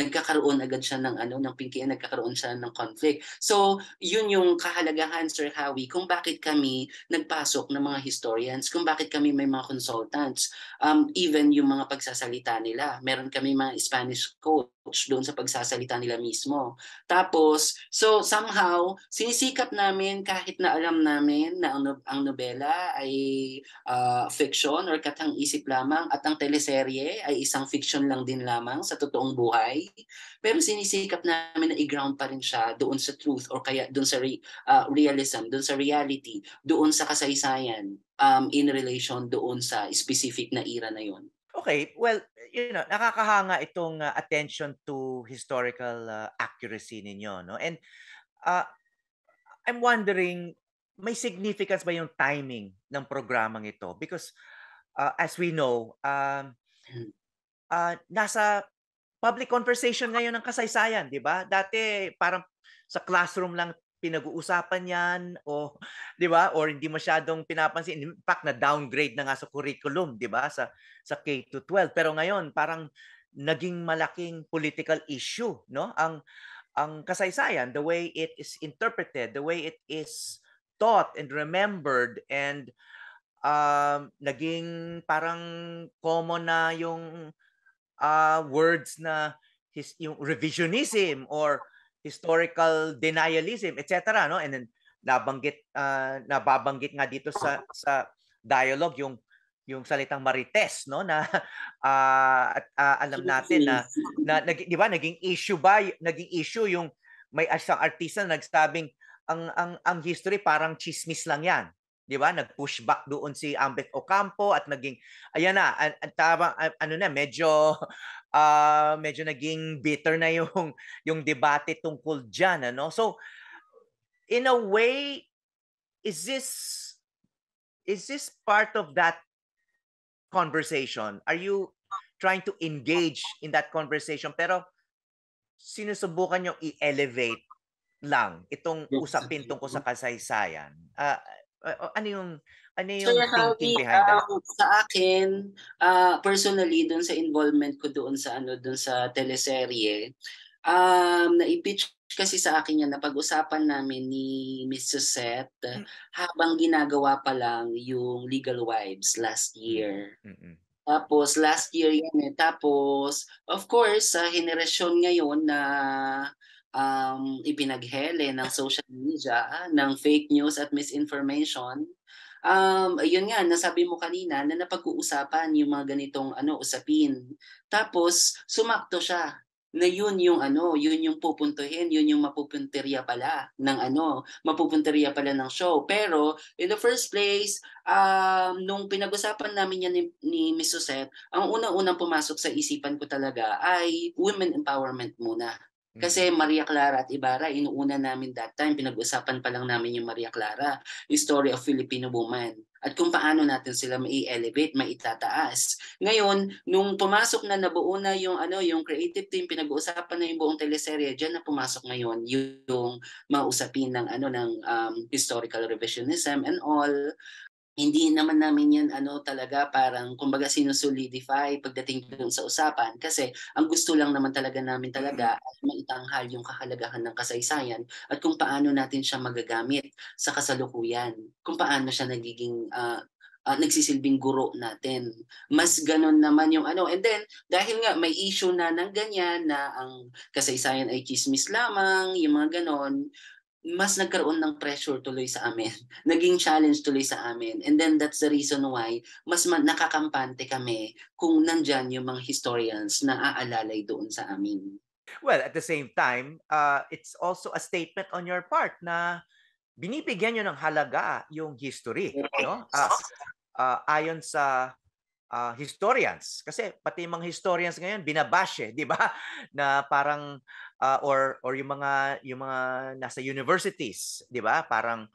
nagkakaroon agad siya ng ano ng PKN nagkakaroon siya ng conflict. So, yun yung kahalagahan Sir Howie kung bakit kami nagpasok ng mga historians, kung bakit kami may mga consultants. Um even yung mga pagsasalita nila, meron kami mga Spanish code approach doon sa pagsasalita nila mismo. Tapos, so somehow, sinisikap namin kahit na alam namin na ang, ang nobela ay uh, fiction or katang isip lamang at ang teleserye ay isang fiction lang din lamang sa totoong buhay. Pero sinisikap namin na i-ground pa rin siya doon sa truth or kaya doon sa re- uh, realism, doon sa reality, doon sa kasaysayan um, in relation doon sa specific na era na yon. Okay, well, you know, nakakahanga itong uh, attention to historical uh, accuracy ninyo, no? And uh, I'm wondering, may significance ba yung timing ng programang ito? Because uh, as we know, um, uh, nasa public conversation ngayon ng kasaysayan, di ba? Dati parang sa classroom lang pinag-uusapan yan o 'di ba or hindi masyadong pinapansin in fact na downgrade na nga sa curriculum 'di ba sa sa K to 12 pero ngayon parang naging malaking political issue no ang ang kasaysayan the way it is interpreted the way it is taught and remembered and um uh, naging parang common na yung uh, words na his, yung revisionism or historical denialism, etc. No? And then nabanggit uh, nababanggit nga dito sa sa dialogue yung yung salitang marites no na uh, at uh, alam natin na, na, na di ba naging issue ba naging issue yung may isang artista na nagsabing ang ang ang history parang chismis lang yan di ba nag back doon si Ambet Ocampo at naging ayan na an, an, tama, ano na medyo uh, medyo naging bitter na yung yung debate tungkol diyan ano so in a way is this is this part of that conversation are you trying to engage in that conversation pero sinusubukan yung i-elevate lang itong usapin tungkol sa kasaysayan uh, ano yung ano yung Sir thinking Howie, behind that? Uh, sa akin, uh, personally doon sa involvement ko doon sa ano doon sa teleserye, um na pitch kasi sa akin yan napag-usapan namin ni Miss Suzette mm-hmm. habang ginagawa pa lang yung Legal Wives last mm, year. Mm-hmm. Tapos last year yan eh. Tapos of course sa uh, henerasyon ngayon na uh, um, ipinaghele ng social media, ng fake news at misinformation. Um, yun nga, nasabi mo kanina na napag-uusapan yung mga ganitong ano, usapin. Tapos, sumakto siya na yun yung ano, yun yung pupuntuhin, yun yung mapupunteriya pala ng ano, mapupunteriya pala ng show. Pero in the first place, um, nung pinag-usapan namin yan ni, ni Miss Susette, ang unang-unang pumasok sa isipan ko talaga ay women empowerment muna. Kasi mm. Maria Clara at Ibarra, inuuna namin that time, pinag-usapan pa lang namin yung Maria Clara, yung story of Filipino woman at kung paano natin sila ma elevate maitataas. Ngayon, nung pumasok na nabuo na yung ano, yung creative team, pinag-uusapan na yung buong teleserye, diyan na pumasok ngayon yung mausapin ng ano ng um, historical revisionism and all hindi naman namin yan ano talaga parang kumbaga sinusolidify pagdating dun sa usapan kasi ang gusto lang naman talaga namin talaga mm. ay maitanghal yung kahalagahan ng kasaysayan at kung paano natin siya magagamit sa kasalukuyan kung paano siya nagiging uh, uh, nagsisilbing guro natin. Mas ganun naman yung ano. And then, dahil nga may issue na ng ganyan na ang kasaysayan ay chismis lamang, yung mga ganon, mas nagkaroon ng pressure tuloy sa amin. Naging challenge tuloy sa amin. And then that's the reason why mas nakakampante kami kung nandyan yung mga historians na aalalay doon sa amin. Well, at the same time, uh, it's also a statement on your part na binibigyan nyo ng halaga yung history. No? Uh, uh, ayon sa uh, historians kasi pati mga historians ngayon binabash eh, 'di ba? Na parang uh, or or yung mga yung mga nasa universities, 'di ba? Parang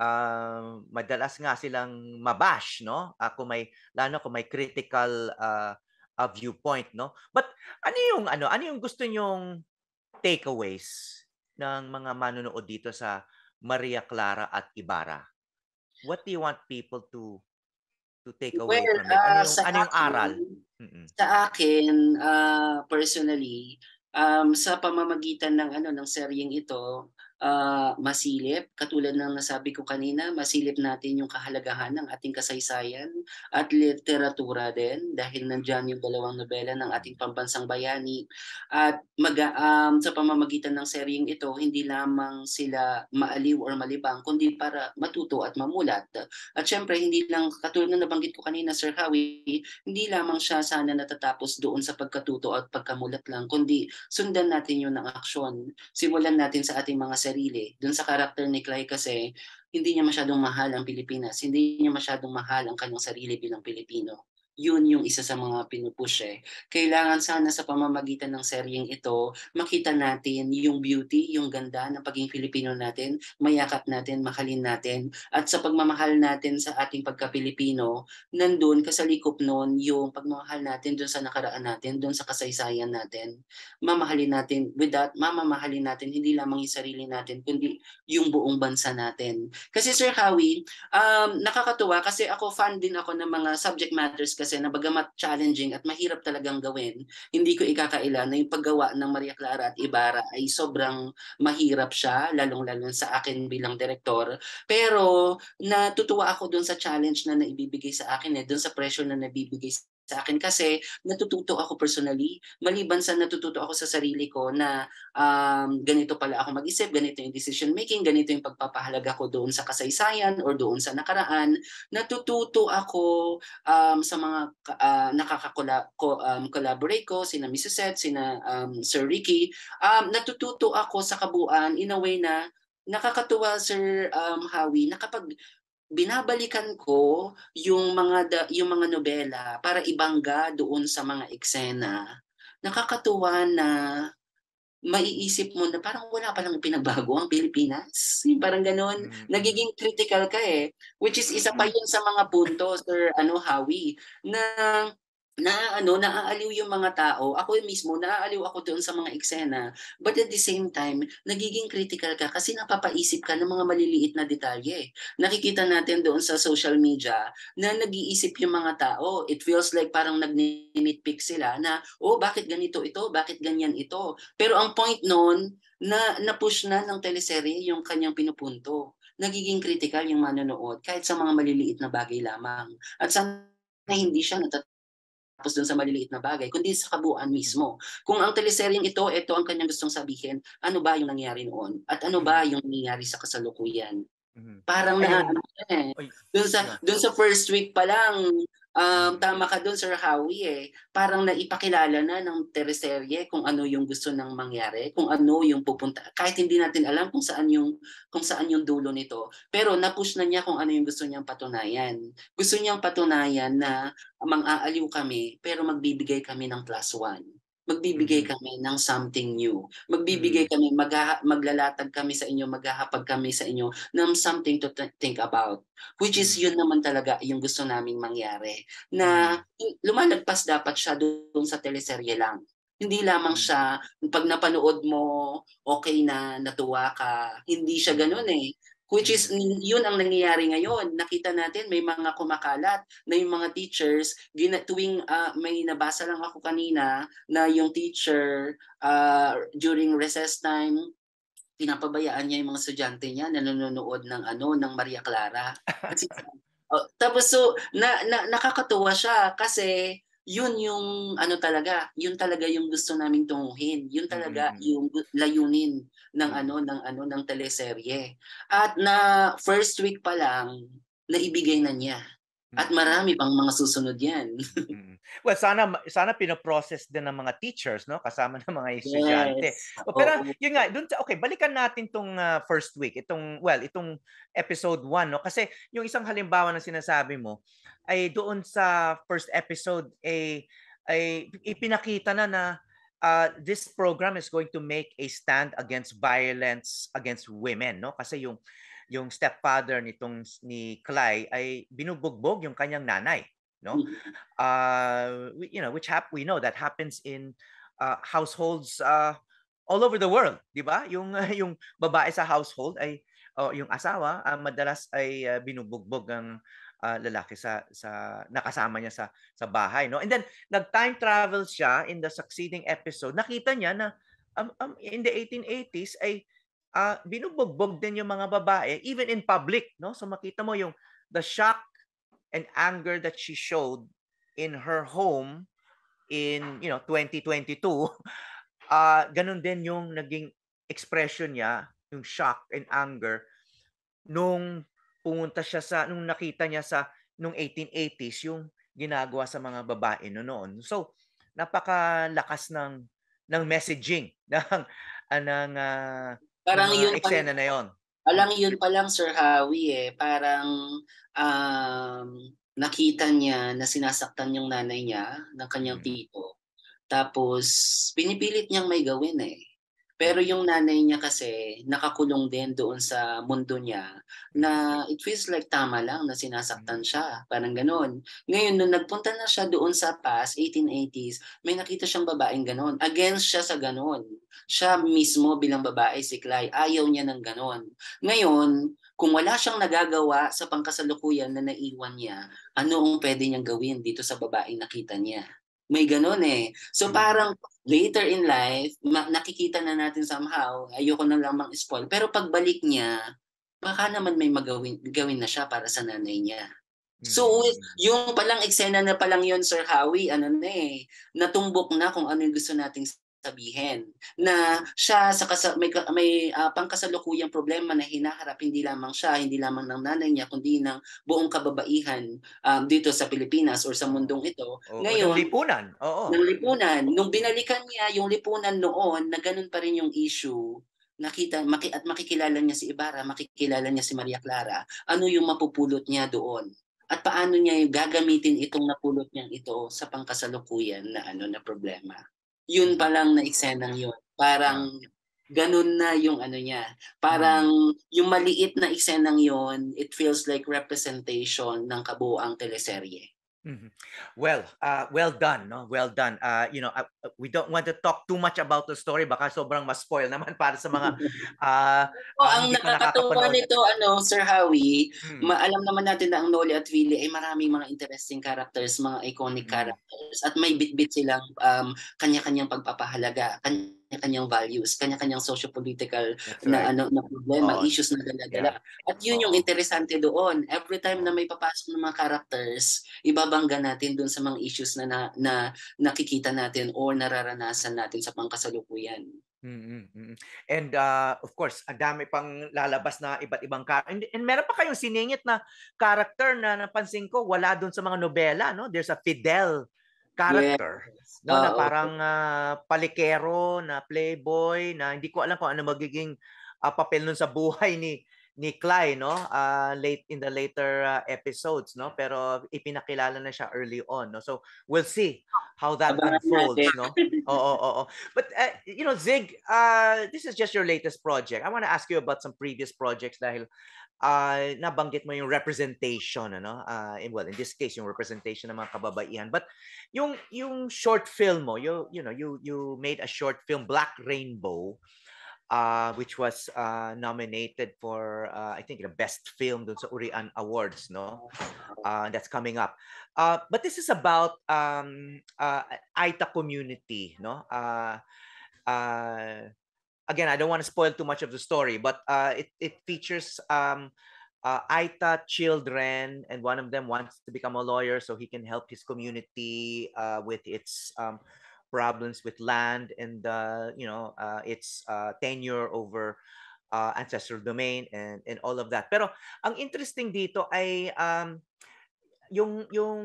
uh, madalas nga silang mabash, no? Uh, may lalo ko may critical uh, uh, viewpoint, no? But ano yung ano, ano yung gusto nyong takeaways ng mga manonood dito sa Maria Clara at Ibarra? What do you want people to to take away well, from it? Ano ah, yung, uh, ano yung akin, aral? Sa akin, uh, personally, um, sa pamamagitan ng ano ng seryeng ito, uh, masilip, katulad ng nasabi ko kanina, masilip natin yung kahalagahan ng ating kasaysayan at literatura din dahil nandiyan yung dalawang nobela ng ating pambansang bayani. At mag, um, sa pamamagitan ng seryeng ito, hindi lamang sila maaliw or malibang, kundi para matuto at mamulat. At syempre, hindi lang, katulad na nabanggit ko kanina, Sir Howie, hindi lamang siya sana natatapos doon sa pagkatuto at pagkamulat lang, kundi sundan natin yun ng aksyon. Simulan natin sa ating mga sarili. Doon sa karakter ni Clay kasi hindi niya masyadong mahal ang Pilipinas, hindi niya masyadong mahal ang kanyang sarili bilang Pilipino yun yung isa sa mga pinupush eh. Kailangan sana sa pamamagitan ng seryeng ito, makita natin yung beauty, yung ganda ng pagiging Filipino natin, mayakap natin, mahalin natin, at sa pagmamahal natin sa ating pagka-Pilipino, nandun kasalikop noon yung pagmamahal natin doon sa nakaraan natin, doon sa kasaysayan natin. Mamahalin natin, with that, mamamahalin natin, hindi lamang yung sarili natin, kundi yung buong bansa natin. Kasi Sir Kawi, um, nakakatuwa kasi ako fan din ako ng mga subject matters kasi nabagamat challenging at mahirap talagang gawin, hindi ko ikakaila na yung paggawa ng Maria Clara at Ibarra ay sobrang mahirap siya, lalong-lalo sa akin bilang direktor. Pero natutuwa ako dun sa challenge na naibibigay sa akin eh, dun sa pressure na nabibigay sa akin kasi natututo ako personally maliban sa natututo ako sa sarili ko na um, ganito pala ako mag-isip, ganito yung decision making, ganito yung pagpapahalaga ko doon sa kasaysayan or doon sa nakaraan, natututo ako um, sa mga uh, nakakakula ko um, collaborate ko sina Mrs. Seth, sina um, Sir Ricky, um, natututo ako sa kabuuan in a way na nakakatuwa Sir um, Howie na kapag binabalikan ko yung mga da, yung mga nobela para ibangga doon sa mga eksena. Nakakatuwa na maiisip mo na parang wala palang pinagbago ang Pilipinas. Parang ganun. Mm-hmm. Nagiging critical ka eh. Which is isa pa mm. yun sa mga punto, Sir ano, Hawi, na na ano naaaliw yung mga tao ako mismo naaaliw ako doon sa mga eksena but at the same time nagiging critical ka kasi napapaisip ka ng mga maliliit na detalye nakikita natin doon sa social media na nag-iisip yung mga tao it feels like parang nag-nitpick sila na oh bakit ganito ito bakit ganyan ito pero ang point noon na na-push na ng teleserye yung kanyang pinupunto nagiging critical yung manonood kahit sa mga maliliit na bagay lamang at sana na hindi siya natat tapos dun sa maliliit na bagay, kundi sa kabuuan mismo. Kung ang teleseryeng ito, ito ang kanyang gustong sabihin, ano ba yung nangyari noon? At ano ba mm-hmm. yung nangyari sa kasalukuyan? Mm-hmm. Parang na, eh. Dun sa, dun sa first week pa lang, Um, tama ka doon, Sir Howie. Eh. Parang naipakilala na ng Tereserye kung ano yung gusto nang mangyari, kung ano yung pupunta. Kahit hindi natin alam kung saan yung, kung saan yung dulo nito. Pero napush na niya kung ano yung gusto niyang patunayan. Gusto niyang patunayan na mang-aaliw kami, pero magbibigay kami ng plus one magbibigay mm. kami ng something new. Magbibigay mm. kami, magha- maglalatag kami sa inyo, maghahapag kami sa inyo ng something to th- think about. Which is mm. yun naman talaga yung gusto naming mangyari. Na lumalagpas dapat siya doon sa teleserye lang. Hindi lamang siya, pag napanood mo, okay na, natuwa ka. Hindi siya ganun eh. Which is, yun ang nangyayari ngayon. Nakita natin may mga kumakalat na yung mga teachers, gina, tuwing uh, may nabasa lang ako kanina na yung teacher uh, during recess time, pinapabayaan niya yung mga estudyante niya na nanonood ng ano ng Maria Clara. Kasi, oh, tapos so na, na nakakatuwa siya kasi yun yung ano talaga, yun talaga yung gusto naming tunguhin. Yun talaga mm-hmm. yung layunin ng mm-hmm. ano ng ano ng teleserye. At na first week pa lang naibigay na niya at mm. marami pang mga susunod yan. Mm. well, sana sana pinoprocess din ng mga teachers, no? Kasama ng mga estudyante. Yes. O, pero Oo. yun nga, dun, okay, balikan natin tong uh, first week, itong, well, itong episode 1, no? Kasi yung isang halimbawa na sinasabi mo, ay doon sa first episode, ay, eh, ay ipinakita na na uh, this program is going to make a stand against violence against women, no? Kasi yung yung stepfather nitong ni Clay ay binubugbog yung kanyang nanay, no? Uh, you know, which hap- we know that happens in uh, households uh, all over the world, 'di ba? Yung yung babae sa household ay o yung asawa uh, madalas ay uh, binubugbog ang uh, lalaki sa sa nakasama niya sa sa bahay, no? And then nag-time travel siya in the succeeding episode. Nakita niya na um, um, in the 1880s ay uh, binubugbog din yung mga babae even in public, no? So makita mo yung the shock and anger that she showed in her home in, you know, 2022. Uh, ah, ganun din yung naging expression niya, yung shock and anger nung pumunta siya sa nung nakita niya sa nung 1880s yung ginagawa sa mga babae noon. So, napakalakas ng ng messaging ng uh, ng uh, Parang yung yun eksena na yon. Alang yun pa lang Sir Howie eh, parang um, nakita niya na sinasaktan yung nanay niya ng kanyang mm. tito. Tapos pinipilit niyang may gawin eh. Pero yung nanay niya kasi nakakulong din doon sa mundo niya na it feels like tama lang na sinasaktan mm. siya. Parang ganun. Ngayon, nung nagpunta na siya doon sa past, 1880s, may nakita siyang babaeng ganun. Against siya sa ganun. Siya mismo bilang babae, si Clay, ayaw niya ng ganun. Ngayon, kung wala siyang nagagawa sa pangkasalukuyan na naiwan niya, ano ang pwede niyang gawin dito sa babaeng nakita niya? May ganun eh. So mm. parang later in life, nakikita na natin somehow, ayoko na lang mang-spoil. Pero pagbalik niya, baka naman may magawin gawin na siya para sa nanay niya. So, mm. yung palang eksena na palang yon Sir Howie, ano na eh, natumbok na kung ano yung gusto nating sabihin na siya sa kasa, may, may uh, pangkasalukuyang problema na hinaharap hindi lamang siya, hindi lamang ng nanay niya, kundi ng buong kababaihan um, dito sa Pilipinas or sa mundong ito. Oo, Ngayon, ng lipunan. Oo. Ng lipunan. Nung binalikan niya yung lipunan noon na ganun pa rin yung issue, nakita maki, at makikilala niya si Ibarra, makikilala niya si Maria Clara, ano yung mapupulot niya doon? At paano niya gagamitin itong napulot niyang ito sa pangkasalukuyan na ano na problema? yun pa lang na eksenang yun. Parang ganun na yung ano niya. Parang yung maliit na eksenang yun, it feels like representation ng kabuang teleserye. Mm-hmm. Well, uh, well done, no? Well done. Uh, you know, uh, we don't want to talk too much about the story baka sobrang ma-spoil naman para sa mga uh, oh, uh, ang nakakatuwa nito ano, Sir Howie, hmm. alam naman natin na ang Noli at Willie ay maraming mga interesting characters, mga iconic hmm. characters at may bitbit silang um, kanya-kanyang pagpapahalaga, kanya kanya-kanyang values, kanya-kanyang socio-political That's na ano na problema, oh. issues na dala-dala. Yeah. At yun oh. yung interesante doon. Every time na may papasok ng mga characters, ibabangga natin doon sa mga issues na, na na nakikita natin or nararanasan natin sa pangkasalukuyan. Mm-hmm. And uh, of course, ang dami pang lalabas na iba't ibang character. And, and meron pa kayong siningit na character na napansin ko wala doon sa mga nobela, no? There's a Fidel character. Yes. No, uh, na parang uh, palikero, na playboy, na hindi ko alam kung ano magiging uh, papel nun sa buhay ni ni Clay no uh, late in the later uh, episodes no pero ipinakilala na siya early on no so we'll see how that Abangan unfolds natin. no oh oh, oh. but uh, you know Zig uh, this is just your latest project i want to ask you about some previous projects dahil uh, nabanggit mo yung representation ano uh, in, well in this case yung representation ng mga kababaihan but yung yung short film mo you you know you you made a short film Black Rainbow uh, which was uh, nominated for uh, I think the best film dun sa Urian Awards no uh, that's coming up uh, but this is about um, uh, Aita community no uh, uh, again, I don't want to spoil too much of the story, but uh, it, it features um, uh, Aita children, and one of them wants to become a lawyer so he can help his community uh, with its um, problems with land and uh, you know uh, its uh, tenure over ancestral domain and, and all of that. Pero ang interesting dito ay um, yung yung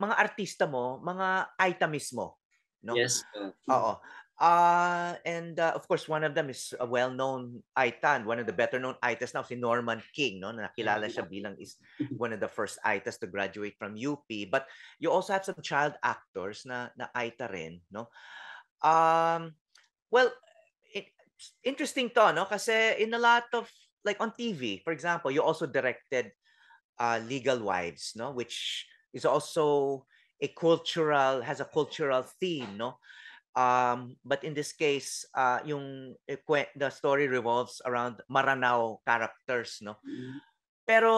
mga artista mo, mga Aita mismo. No? Yes. Oo. Uh, and uh, of course, one of them is a well-known ITAN, one of the better-known ITAs now, si Norman King, no? nakilala ah, siya bilang is one of the first ITAs to graduate from UP. But you also have some child actors na, na ITA rin. No? Um, well, it, interesting to, no? kasi in a lot of, like on TV, for example, you also directed uh, Legal Wives, no? which is also a cultural, has a cultural theme. No? Um, but in this case, uh, yung the story revolves around Maranao characters, no? Mm-hmm. Pero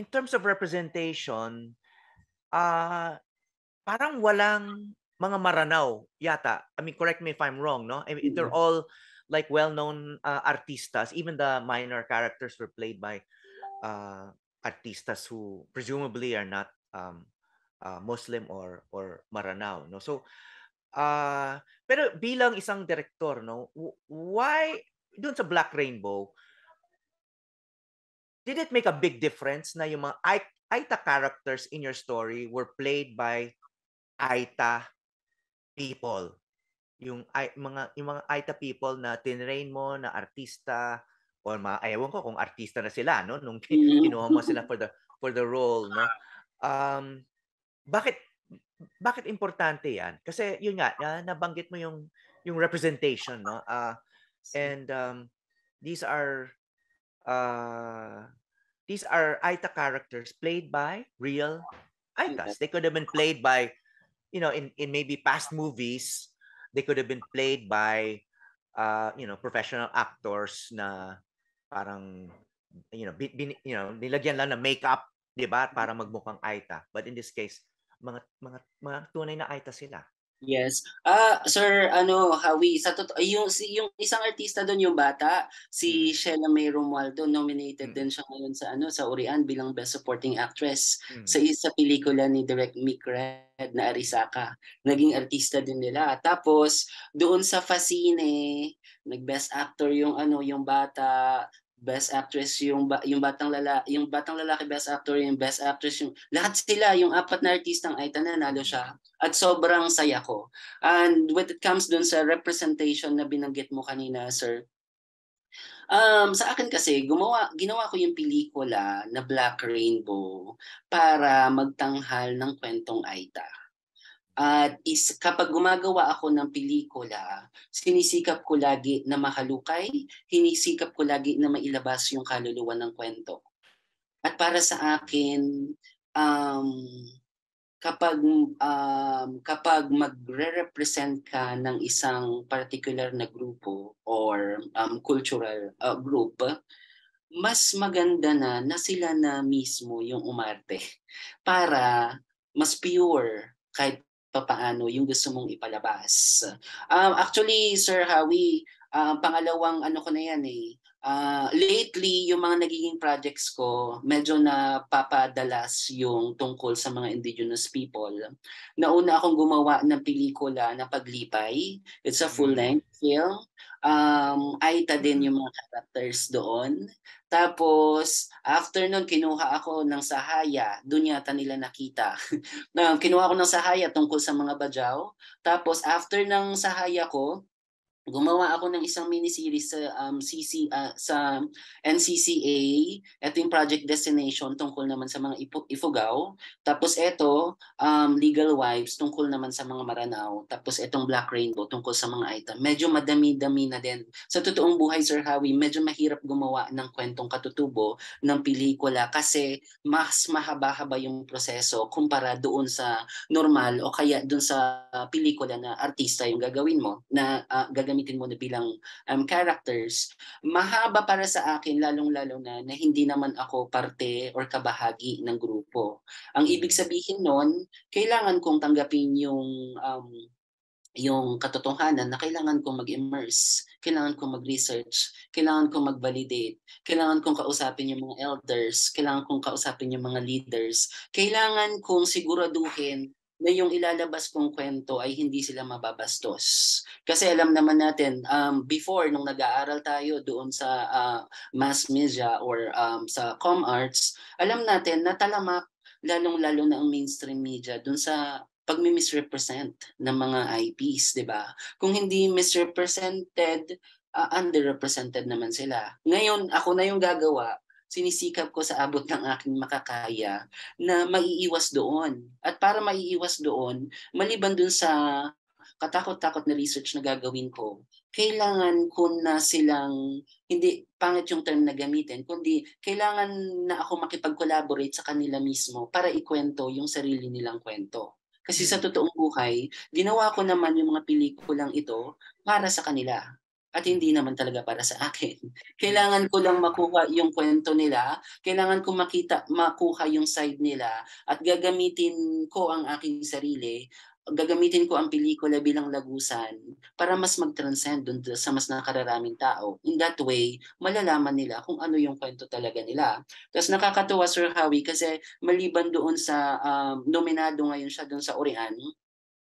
in terms of representation, uh, parang walang mga Maranao yata. I mean, correct me if I'm wrong, no? I mean, they're mm-hmm. all like well-known uh, artistas. Even the minor characters were played by uh, artistas who presumably are not um, uh, Muslim or or Maranao, no? So Ah, pero bilang isang direktor, no, why doon sa Black Rainbow, did it make a big difference na yung mga Aita characters in your story were played by Aita people? Yung ay, mga yung mga Aita people na tinrain mo na artista or mga ewan ko kung artista na sila no nung mm. kinuha mo sila for the for the role no. Um bakit bakit importante 'yan? Kasi yun nga uh, nabanggit mo yung yung representation, no? Uh, and um, these are uh, these are Aita characters played by real Aitas. They could have been played by you know in in maybe past movies, they could have been played by uh, you know professional actors na parang you know bin, you know nilagyan lang ng makeup, 'di ba, para mm-hmm. magmukhang Aita. But in this case, mga mga mga tunay na aita sila. Yes. Ah, uh, sir, ano, Hawi, sa totoo, yung, yung isang artista doon, yung bata, si mm. Sheila May Romualdo, nominated mm. din siya ngayon sa, ano, sa Urian bilang Best Supporting Actress mm. sa isa pelikula ni Direct Mick Red na Arisaka. Naging artista din nila. Tapos, doon sa Fascine, nag-best actor yung, ano, yung bata, best actress yung ba, yung batang lalaki yung batang lalaki best actor yung best actress yung lahat sila yung apat na artistang ay nanalo siya at sobrang saya ko and when it comes dun sa representation na binanggit mo kanina sir um sa akin kasi gumawa ginawa ko yung pelikula na Black Rainbow para magtanghal ng kwentong Aita at is, kapag gumagawa ako ng pelikula, sinisikap ko lagi na mahalukay, hinisikap ko lagi na mailabas yung kaluluwa ng kwento. At para sa akin, um, kapag um, kapag magre-represent ka ng isang particular na grupo or um, cultural uh, group mas maganda na na sila na mismo yung umarte para mas pure kahit paano yung gusto mong ipalabas. Um, actually, Sir Howie, um, pangalawang ano ko na yan eh, Uh, lately, yung mga nagiging projects ko, medyo na papadalas yung tungkol sa mga indigenous people. Nauna akong gumawa ng pelikula na Paglipay. It's a full-length mm. film. Um, Aita din yung mga characters doon. Tapos, after nun, kinuha ako ng sahaya. Doon yata nila nakita. kinuha ako ng sahaya tungkol sa mga badyaw. Tapos, after ng sahaya ko, gumawa ako ng isang mini series sa um, CC uh, ah, sa NCCA ito yung project destination tungkol naman sa mga Ifugao tapos ito um, legal wives tungkol naman sa mga Maranao tapos itong Black Rainbow tungkol sa mga item medyo madami-dami na din sa totoong buhay Sir Hawi medyo mahirap gumawa ng kwentong katutubo ng pelikula kasi mas mahaba-haba yung proseso kumpara doon sa normal o kaya doon sa pelikula na artista yung gagawin mo na uh, ah, gagawin gagamitin mo na bilang um, characters, mahaba para sa akin lalong-lalo na na hindi naman ako parte or kabahagi ng grupo. Ang mm. ibig sabihin noon, kailangan kong tanggapin yung um, yung katotohanan na kailangan kong mag-immerse, kailangan kong mag-research, kailangan kong mag-validate, kailangan kong kausapin yung mga elders, kailangan kong kausapin yung mga leaders, kailangan kong siguraduhin na yung ilalabas kong kwento ay hindi sila mababastos. Kasi alam naman natin, um, before nung nag-aaral tayo doon sa uh, mass media or um, sa com arts, alam natin na talamak lalong-lalo na ang mainstream media doon sa pagmi-misrepresent ng mga IPs, di ba? Kung hindi misrepresented, uh, underrepresented naman sila. Ngayon, ako na yung gagawa sinisikap ko sa abot ng aking makakaya na maiiwas doon. At para maiiwas doon, maliban dun sa katakot-takot na research na gagawin ko, kailangan ko na silang, hindi pangit yung term na gamitin, kundi kailangan na ako makipag-collaborate sa kanila mismo para ikwento yung sarili nilang kwento. Kasi sa hmm. totoong buhay, ginawa ko naman yung mga pelikulang ito para sa kanila at hindi naman talaga para sa akin. Kailangan ko lang makuha yung kwento nila, kailangan ko makita, makuha yung side nila at gagamitin ko ang aking sarili gagamitin ko ang pelikula bilang lagusan para mas mag-transcend dun sa mas nakararaming tao. In that way, malalaman nila kung ano yung kwento talaga nila. Tapos nakakatuwa Sir Howie kasi maliban doon sa um, nominado ngayon siya doon sa Orian,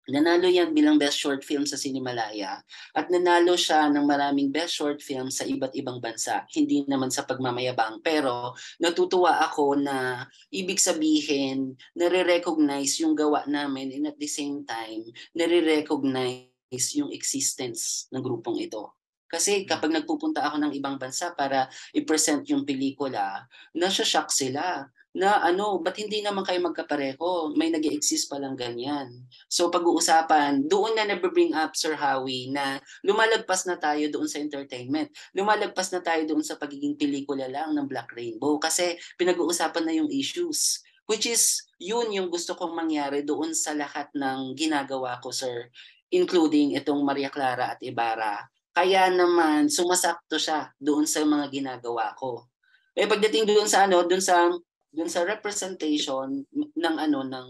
Nanalo yan bilang Best Short Film sa Sinimalaya at nanalo siya ng maraming Best Short Film sa iba't ibang bansa. Hindi naman sa pagmamayabang pero natutuwa ako na ibig sabihin nare-recognize yung gawa namin and at the same time nare-recognize yung existence ng grupong ito. Kasi hmm. kapag nagpupunta ako ng ibang bansa para i-present yung pelikula, nasa shock sila na ano, ba't hindi naman kayo magkapareho? May nag exist pa lang ganyan. So pag-uusapan, doon na bring up Sir Howie na lumalagpas na tayo doon sa entertainment. Lumalagpas na tayo doon sa pagiging pelikula lang ng Black Rainbow kasi pinag-uusapan na yung issues. Which is, yun yung gusto kong mangyari doon sa lahat ng ginagawa ko, sir. Including itong Maria Clara at Ibarra. Kaya naman, sumasakto siya doon sa mga ginagawa ko. Eh pagdating doon sa ano, doon sa dun sa representation ng ano ng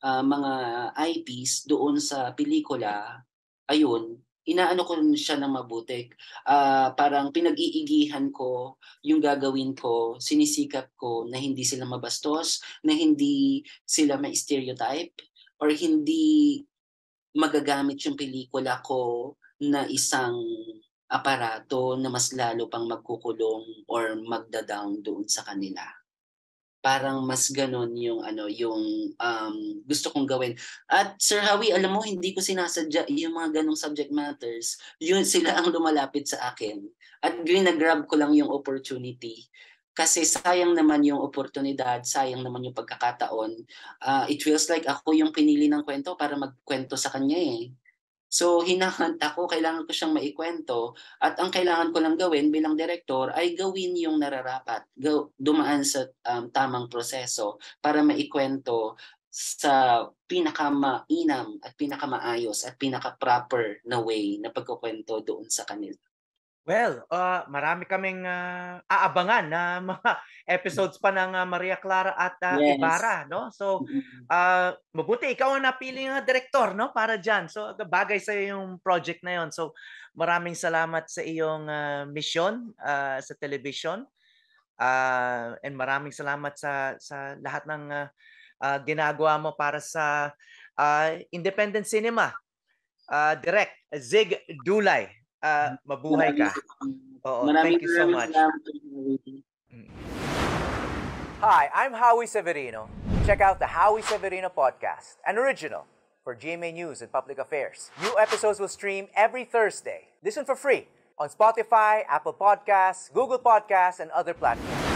uh, mga IPs doon sa pelikula, ayun, inaano ko siya ng mabuti. Uh, parang pinag-iigihan ko yung gagawin ko, sinisikap ko na hindi sila mabastos, na hindi sila ma-stereotype, or hindi magagamit yung pelikula ko na isang aparato na mas lalo pang magkukulong or magda-down doon sa kanila parang mas ganon yung ano yung um, gusto kong gawin at Sir Hawi alam mo hindi ko sinasadya yung mga ganong subject matters yun sila ang lumalapit sa akin at ginagrab ko lang yung opportunity kasi sayang naman yung oportunidad, sayang naman yung pagkakataon. Uh, it feels like ako yung pinili ng kwento para magkwento sa kanya eh. So, hinahunt ko, kailangan ko siyang maikwento at ang kailangan ko lang gawin bilang direktor ay gawin yung nararapat, dumaan sa um, tamang proseso para maikwento sa pinakamainam at pinakamaayos at pinaka-proper na way na pagkukwento doon sa kanila. Well, uh, marami kaming uh, aabangan na mga episodes pa ng uh, Maria Clara at uh, yes. Ibarra, no? So, uh, mabuti ikaw ang napili ng director, no? Para diyan. So, bagay sa yung project na yon. So, maraming salamat sa iyong uh, mission uh, sa television. Uh, and maraming salamat sa sa lahat ng uh, uh, ginagawa mo para sa uh, independent cinema. Uh, direct Zig Dulay uh, mabuhay ka. Oo, thank you so much. Mm. Hi, I'm Howie Severino. Check out the Howie Severino podcast, an original for GMA News and Public Affairs. New episodes will stream every Thursday. Listen for free on Spotify, Apple Podcasts, Google Podcasts, and other platforms.